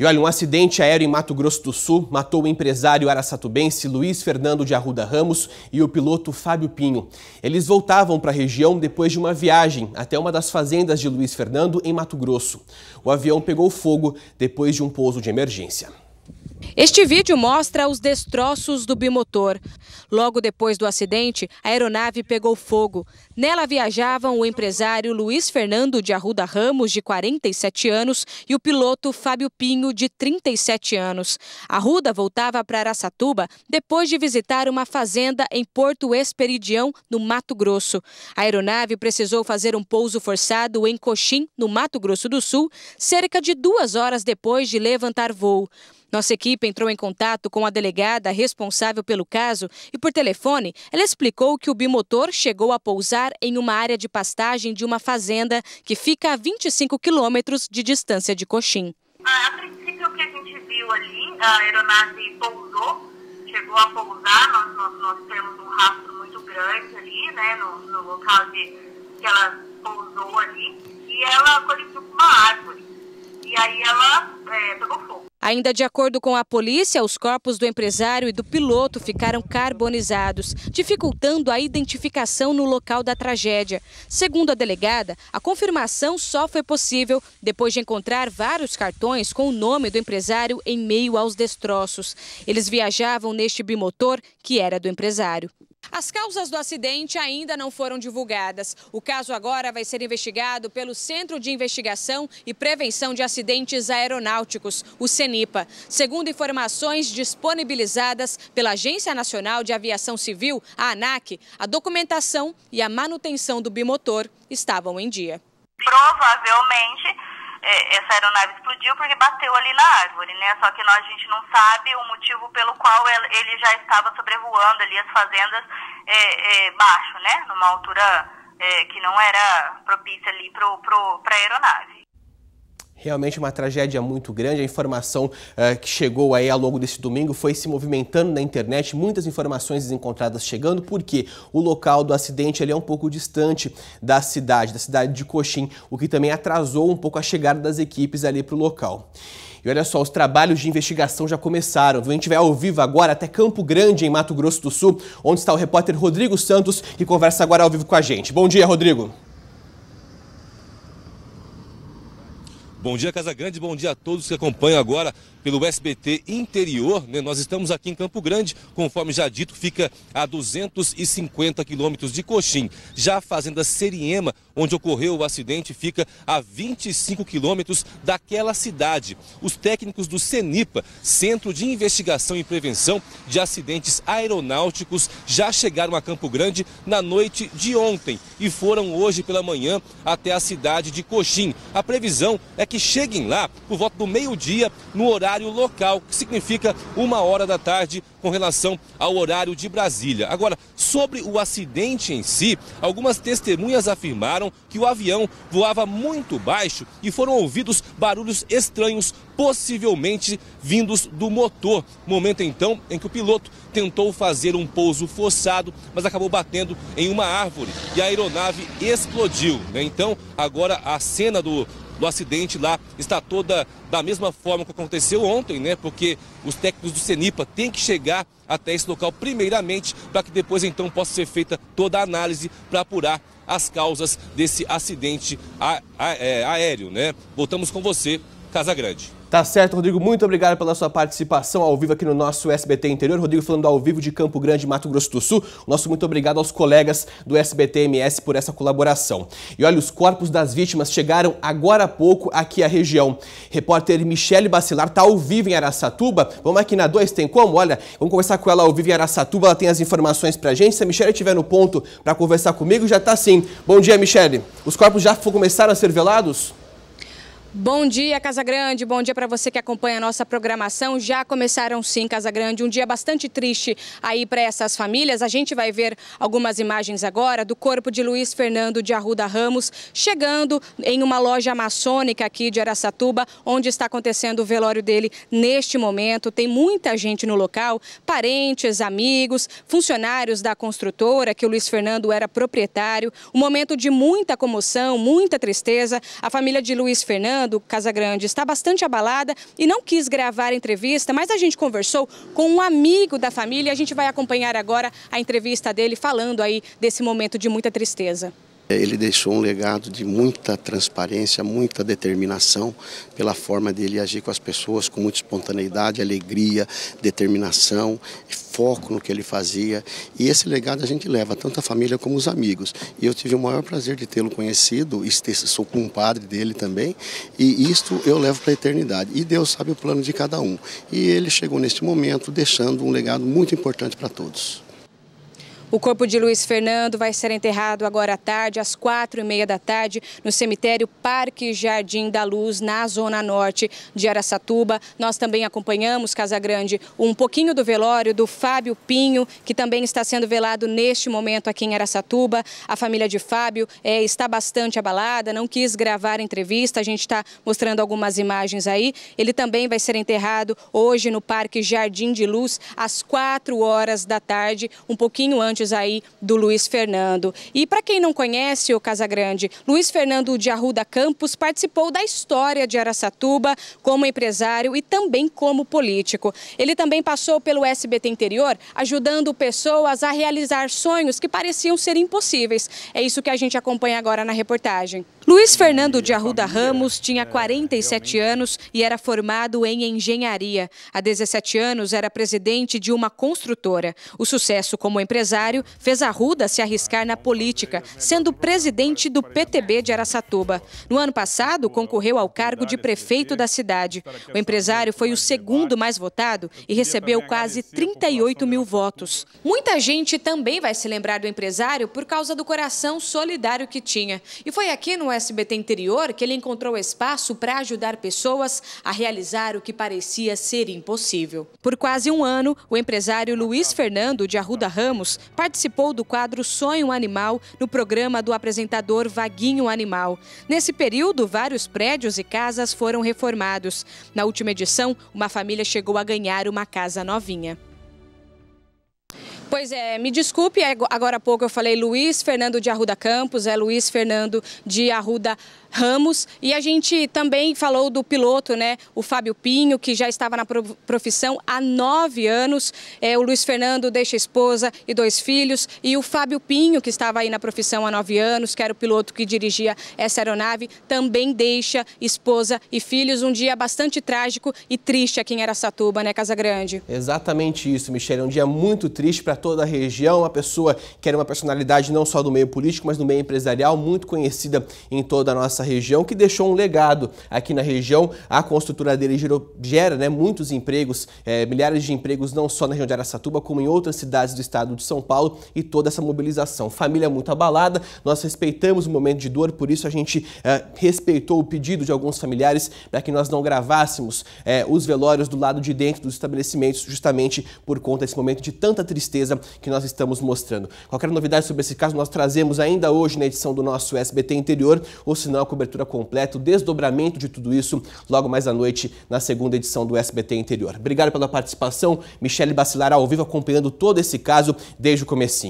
E olha, um acidente aéreo em Mato Grosso do Sul matou o empresário araçatubense Luiz Fernando de Arruda Ramos e o piloto Fábio Pinho. Eles voltavam para a região depois de uma viagem até uma das fazendas de Luiz Fernando em Mato Grosso. O avião pegou fogo depois de um pouso de emergência. Este vídeo mostra os destroços do bimotor. Logo depois do acidente, a aeronave pegou fogo. Nela viajavam o empresário Luiz Fernando de Arruda Ramos, de 47 anos, e o piloto Fábio Pinho, de 37 anos. Arruda voltava para Aracatuba depois de visitar uma fazenda em Porto Esperidião, no Mato Grosso. A aeronave precisou fazer um pouso forçado em Coxim, no Mato Grosso do Sul, cerca de duas horas depois de levantar voo. Nossa equipe entrou em contato com a delegada responsável pelo caso e, por telefone, ela explicou que o bimotor chegou a pousar em uma área de pastagem de uma fazenda que fica a 25 quilômetros de distância de Coxim. Ah, a princípio, o que a gente viu ali, a aeronave pousou, chegou a pousar, nós, nós, nós temos um rastro muito grande ali, né, no, no local de, que ela Ainda de acordo com a polícia, os corpos do empresário e do piloto ficaram carbonizados, dificultando a identificação no local da tragédia. Segundo a delegada, a confirmação só foi possível depois de encontrar vários cartões com o nome do empresário em meio aos destroços. Eles viajavam neste bimotor que era do empresário. As causas do acidente ainda não foram divulgadas. O caso agora vai ser investigado pelo Centro de Investigação e Prevenção de Acidentes Aeronáuticos, o CENIPA. Segundo informações disponibilizadas pela Agência Nacional de Aviação Civil, a ANAC, a documentação e a manutenção do bimotor estavam em dia. Provavelmente é, essa aeronave explodiu porque bateu ali na árvore, né? Só que nós, a gente não sabe o motivo pelo qual ele já estava sobrevoando ali as fazendas é, é, baixo, né? Numa altura é, que não era propícia ali para pro, pro, a aeronave. Realmente uma tragédia muito grande. A informação uh, que chegou aí ao longo desse domingo foi se movimentando na internet, muitas informações encontradas chegando, porque o local do acidente é um pouco distante da cidade, da cidade de Coxim, o que também atrasou um pouco a chegada das equipes ali para o local. E olha só, os trabalhos de investigação já começaram. A gente vai ao vivo agora até Campo Grande, em Mato Grosso do Sul, onde está o repórter Rodrigo Santos, que conversa agora ao vivo com a gente. Bom dia, Rodrigo. Bom dia, Casa Grande. Bom dia a todos que acompanham agora pelo SBT Interior. Né? Nós estamos aqui em Campo Grande, conforme já dito, fica a 250 quilômetros de Coxim. Já a Fazenda Seriema, onde ocorreu o acidente, fica a 25 quilômetros daquela cidade. Os técnicos do CENIPA, Centro de Investigação e Prevenção de Acidentes Aeronáuticos, já chegaram a Campo Grande na noite de ontem e foram hoje pela manhã até a cidade de Coxim. A previsão é que cheguem lá por volta do meio-dia no horário local, que significa uma hora da tarde com relação ao horário de Brasília. Agora, sobre o acidente em si, algumas testemunhas afirmaram que o avião voava muito baixo e foram ouvidos barulhos estranhos, possivelmente vindos do motor. Momento então em que o piloto tentou fazer um pouso forçado, mas acabou batendo em uma árvore e a aeronave explodiu. Né? Então, agora a cena do do acidente lá está toda da mesma forma que aconteceu ontem, né? Porque os técnicos do CENIPA têm que chegar até esse local primeiramente para que depois então possa ser feita toda a análise para apurar as causas desse acidente é, aéreo, né? Voltamos com você, Casa Grande. Tá certo, Rodrigo. Muito obrigado pela sua participação ao vivo aqui no nosso SBT Interior. Rodrigo falando ao vivo de Campo Grande, Mato Grosso do Sul. Nosso muito obrigado aos colegas do SBT MS por essa colaboração. E olha, os corpos das vítimas chegaram agora há pouco aqui à região. Repórter Michele Bacilar está ao vivo em Araçatuba. Vamos aqui na 2, tem como? Olha, vamos conversar com ela ao vivo em Araçatuba. Ela tem as informações pra gente. Se a Michele estiver no ponto para conversar comigo, já tá sim. Bom dia, Michele. Os corpos já começaram a ser velados? Bom dia, Casa Grande. Bom dia para você que acompanha a nossa programação. Já começaram sim, Casa Grande, um dia bastante triste aí para essas famílias. A gente vai ver algumas imagens agora do corpo de Luiz Fernando de Arruda Ramos chegando em uma loja maçônica aqui de Aracatuba, onde está acontecendo o velório dele neste momento. Tem muita gente no local, parentes, amigos, funcionários da construtora que o Luiz Fernando era proprietário. Um momento de muita comoção, muita tristeza. A família de Luiz Fernando Fernando Casagrande está bastante abalada e não quis gravar a entrevista, mas a gente conversou com um amigo da família e a gente vai acompanhar agora a entrevista dele falando aí desse momento de muita tristeza. É, ele deixou um legado de muita transparência, muita determinação pela forma dele agir com as pessoas, com muita espontaneidade, alegria, determinação, foco no que ele fazia. E esse legado a gente leva, tanto a família como os amigos. E eu tive o maior prazer de tê-lo conhecido, sou compadre dele também, e isto eu levo para a eternidade. E Deus sabe o plano de cada um. E ele chegou neste momento deixando um legado muito importante para todos. O corpo de Luiz Fernando vai ser enterrado agora à tarde, às quatro e meia da tarde, no cemitério Parque Jardim da Luz, na Zona Norte de Araçatuba. Nós também acompanhamos, Casagrande, um pouquinho do velório do Fábio Pinho, que também está sendo velado neste momento aqui em Araçatuba. A família de Fábio é, está bastante abalada, não quis gravar entrevista. A gente está mostrando algumas imagens aí. Ele também vai ser enterrado hoje no Parque Jardim de Luz, às quatro horas da tarde, um pouquinho antes aí do Luiz Fernando. E para quem não conhece o Casagrande, Luiz Fernando de Arruda Campos participou da história de Araçatuba como empresário e também como político. Ele também passou pelo SBT Interior, ajudando pessoas a realizar sonhos que pareciam ser impossíveis. É isso que a gente acompanha agora na reportagem. Luiz Fernando de Arruda Ramos tinha 47 anos e era formado em engenharia. Há 17 anos era presidente de uma construtora. O sucesso como empresário fez Arruda se arriscar na política, sendo presidente do PTB de Aracatuba. No ano passado, concorreu ao cargo de prefeito da cidade. O empresário foi o segundo mais votado e recebeu quase 38 mil votos. Muita gente também vai se lembrar do empresário por causa do coração solidário que tinha. E foi aqui no no SBT Interior que ele encontrou espaço para ajudar pessoas a realizar o que parecia ser impossível. Por quase um ano, o empresário Luiz Fernando de Arruda Ramos participou do quadro Sonho Animal no programa do apresentador Vaguinho Animal. Nesse período, vários prédios e casas foram reformados. Na última edição, uma família chegou a ganhar uma casa novinha. Pois é, me desculpe, é, agora há pouco eu falei Luiz Fernando de Arruda Campos, é Luiz Fernando de Arruda ramos e a gente também falou do piloto, né, o Fábio Pinho, que já estava na profissão há nove anos, é, o Luiz Fernando deixa esposa e dois filhos e o Fábio Pinho, que estava aí na profissão há nove anos, que era o piloto que dirigia essa aeronave, também deixa esposa e filhos, um dia bastante trágico e triste aqui em Aracatuba, né, Grande. Exatamente isso, Michele, um dia muito triste para toda a região, uma pessoa que era uma personalidade não só do meio político, mas do meio empresarial, muito conhecida em toda a nossa nossa região, que deixou um legado aqui na região. A construtora dele gerou, gera né, muitos empregos, é, milhares de empregos, não só na região de Aracatuba, como em outras cidades do estado de São Paulo e toda essa mobilização. Família muito abalada, nós respeitamos o momento de dor, por isso a gente é, respeitou o pedido de alguns familiares para que nós não gravássemos é, os velórios do lado de dentro dos estabelecimentos, justamente por conta desse momento de tanta tristeza que nós estamos mostrando. Qualquer novidade sobre esse caso nós trazemos ainda hoje na edição do nosso SBT Interior, ou se não, cobertura completa, o desdobramento de tudo isso logo mais à noite na segunda edição do SBT Interior. Obrigado pela participação, Michele Bacilar ao vivo acompanhando todo esse caso desde o comecinho.